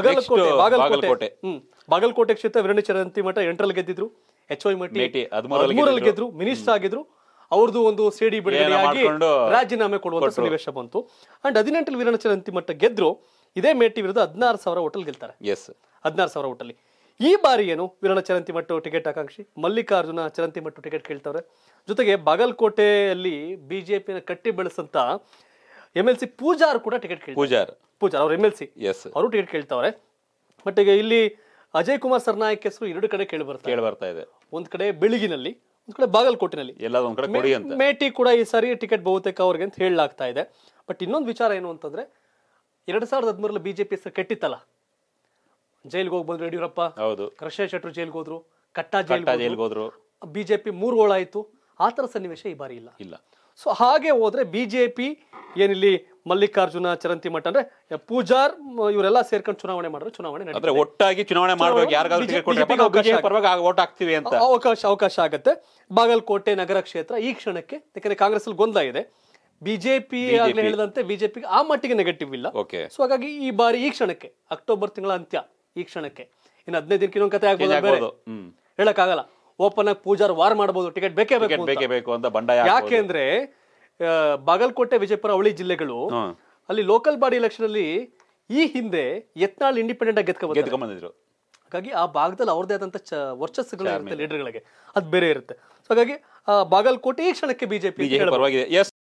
ಬಾಗಲಕೋಟೆ ಬಾಗಲಕೋಟೆ ಬಾಗಲಕೋಟೆ ಕ್ಷೇತ್ರ ವೀರಣ್ಣ ಚರಂತಿ ಮಠ ಎಂಟರಲ್ಲಿ ಗೆದ್ದಿದ್ರು ಎಚ್ ವೈ ಮಟ್ಟಿ ಗೆದ್ರು ಮಿನಿಸ್ಟರ್ ಆಗಿದ್ರು ಅವ್ರದ್ದು ಒಂದು ಸಿಡಿ ಬಿಡುಗಡೆಯಾಗಿ ರಾಜೀನಾಮೆ ಕೊಡುವಂತ ಸನ್ನಿವೇಶ ಬಂತು ಅಂಡ್ ಹದಿನೆಂಟಲ್ಲಿ ವೀರಣಚರಂತಿ ಚರಂತಿ ಮಠ ಗೆದ್ರು ಇದೇ ಮೇಟಿ ವಿರುದ್ಧ ಹದಿನಾರು ಸಾವಿರ ಹೋಟೆಲ್ ಗೆಲ್ತಾರೆ ಎಸ್ ಹದಿನಾರು ಸಾವಿರ ಹೋಟೆಲ್ ಈ ಬಾರಿ ಏನು ವೀರಣ ಚರಂತಿ ಮಠ ಟಿಕೆಟ್ ಆಕಾಂಕ್ಷಿ ಮಲ್ಲಿಕಾರ್ಜುನ ಚರಂತಿ ಮಟ್ಟು ಟಿಕೆಟ್ ಕೇಳ್ತಾವ್ರೆ ಜೊತೆಗೆ ಬಾಗಲಕೋಟೆಯಲ್ಲಿ ಬಿಜೆಪಿನ ಕಟ್ಟಿ ಬೆಳೆಸಂತ ಎಮ್ ಎಲ್ ಸಿ ಪೂಜಾರ್ ಕೂಡ ಟಿಕೆಟ್ ಪೂಜಾರ್ ಪೂಜಾರ್ ಅವ್ರ ಎಮ್ ಎಲ್ ಸಿ ಎಸ್ ಅವರು ಟಿಕೆಟ್ ಕೇಳ್ತಾವ್ರೆ ಬಟ್ ಈಗ ಇಲ್ಲಿ ಅಜಯ್ ಕುಮಾರ್ ಸರ್ನಾಯಕ್ ಹೆಸರು ಎರಡು ಕಡೆ ಕೇಳಿ ಬರ್ತಾ ಕೇಳಿ ಬರ್ತಾ ಇದೆ ಒಂದ್ ಕಡೆ ಬೆಳಗಿನಲ್ಲಿ ಒಂದ್ ಕಡೆ ಬಾಗಲಕೋಟೆನಲ್ಲಿ ಎಲ್ಲಾದ್ರೂ ಕಡೆ ಕೊಡಿ ಅಂತ ಮೇಟಿ ಕೂಡ ಈ ಸಾರಿ ಟಿಕೆಟ್ ಬಹುತೇಕ ಅವ್ರಿಗೆ ಅಂತ ಹೇಳಲಾಗ್ತಾ ಇದೆ ಬಟ್ ಇನ್ನೊಂದು ವಿಚಾರ ಏನು ಅಂತಂದ್ರೆ ಎರಡ್ ಸಾವಿರದ ಹದಿಮೂರಲ್ಲಿ ಬಿಜೆಪಿ ಹೆಸರು ಕೆಟ್ಟಿತ್ತಲ್ಲ ಜೈಲ್ಗೆ ಹೋಗಿ ಬಂದ್ರು ಯಡಿಯೂರಪ್ಪ ಹೌದು ಕೃಷ್ಣ ಶೆಟ್ಟರು ಜೈಲ್ಗೆ ಹೋದ್ರು ಕಟ್ಟಾ ಜೈಲ್ ಹೋದ್ರು ಬಿಜೆಪಿ ಮೂರು ಗೋಳಾಯ್ತು ಆ ಥರ ಸನ್ನಿವೇಶ ಈ ಬಾರಿ ಇಲ್ಲ ಇಲ್ಲ ಸೊ ಹಾಗೆ ಹೋದರೆ ಬಿ ಜೆ ಪಿ ಏನಿಲ್ಲಿ ಮಲ್ಲಿಕಾರ್ಜುನ ಚರಂತಿ ಮಠ ಅಂದ್ರೆ ಪೂಜಾರ್ ಇವರೆಲ್ಲ ಸೇರ್ಕೊಂಡು ಚುನಾವಣೆ ಮಾಡಿದ್ರೆ ಚುನಾವಣೆ ಅಂದ್ರೆ ಒಟ್ಟಾಗಿ ಚುನಾವಣೆ ಮಾಡಬೇಕು ಯಾರಿಗಾದ್ರೂ ವೋಟ್ ಅಂತ ಅವಕಾಶ ಅವಕಾಶ ಆಗುತ್ತೆ ಬಾಗಲಕೋಟೆ ನಗರ ಕ್ಷೇತ್ರ ಈ ಕ್ಷಣಕ್ಕೆ ಯಾಕಂದ್ರೆ ಕಾಂಗ್ರೆಸ್ ಅಲ್ಲಿ ಗೊಂದಲ ಇದೆ ಬಿಜೆಪಿ ಆಗ್ಲೇ ಹೇಳಿದಂತೆ ಬಿಜೆಪಿಗೆ ಆ ಮಟ್ಟಿಗೆ ನೆಗೆಟಿವ್ ಇಲ್ಲ ಸೊ ಹಾಗಾಗಿ ಈ ಬಾರಿ ಈ ಕ್ಷಣಕ್ಕೆ ಅಕ್ಟೋಬರ್ ತಿಂಗಳ ಅಂತ್ಯ ಈ ಕ್ಷಣಕ್ಕೆ ಇನ್ನು ಹದಿನೈದು ದಿನಕ್ಕೆ ಇನ್ನೊಂದು ಕತೆ ಆಗ್ಬೋದು ಹೇಳಕ್ಕಾಗಲ್ಲ ಓಪನ ಪೂಜಾರ್ ವಾರ್ ಮಾಡಬಹುದು ಟಿಕೆಟ್ ಬೇಕೇ ಬೇಕೇ ಬೇಕು ಅಂತ ಬಂದಾಯ್ತು ಯಾಕೆಂದ್ರೆ ಬಾಗಲಕೋಟೆ ವಿಜಯಪುರ ಹುಳಿ ಜಿಲ್ಲೆಗಳು ಅಲ್ಲಿ ಲೋಕಲ್ ಬಾಡಿ ইলেকಷನ್ ಅಲ್ಲಿ ಈ ಹಿಂದೆ ಯತ್ನಾಲ್ ಇಂಡಿಪೆಂಡೆಂಟ್ ಆಗ ಗೆತ್ಕೊಂಡ್ಕೊಂಡಿದ್ರು ಹಾಗಾಗಿ ಆ ಭಾಗದಲ್ಲಿ ಅವರದೇ ಆದಂತ ವರ್ಚಸ್ಗಳು ಮತ್ತೆ ಲೀಡರ್ಗಳಗೆ ಅದು ಬೇರೆ ಇರುತ್ತೆ ಸೋ ಹಾಗಾಗಿ ಬಾಗಲಕೋಟೆ ಈಚನಕ್ಕೆ ಬಿಜೆಪಿ ಯೇಸ್